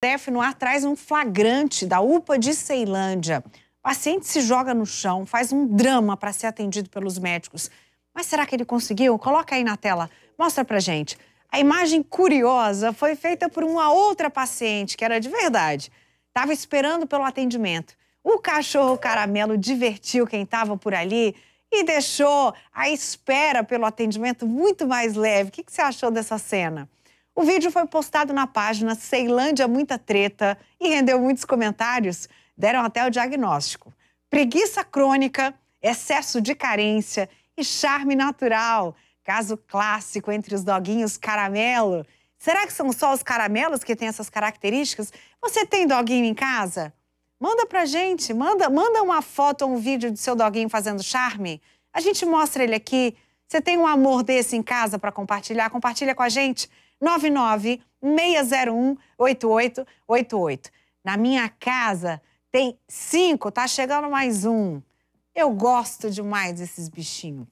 DF no ar traz um flagrante da UPA de Ceilândia. O paciente se joga no chão, faz um drama para ser atendido pelos médicos. Mas será que ele conseguiu? Coloca aí na tela, mostra pra gente. A imagem curiosa foi feita por uma outra paciente, que era de verdade. Estava esperando pelo atendimento. O cachorro caramelo divertiu quem estava por ali e deixou a espera pelo atendimento muito mais leve. O que, que você achou dessa cena? O vídeo foi postado na página Ceilândia Muita Treta e rendeu muitos comentários. Deram até o diagnóstico: preguiça crônica, excesso de carência e charme natural. Caso clássico entre os doguinhos caramelo. Será que são só os caramelos que têm essas características? Você tem doguinho em casa? Manda pra gente, manda, manda uma foto ou um vídeo do seu doguinho fazendo charme. A gente mostra ele aqui você tem um amor desse em casa para compartilhar? Compartilha com a gente. 99 601 8888. Na minha casa tem cinco, tá chegando mais um. Eu gosto demais desses bichinhos.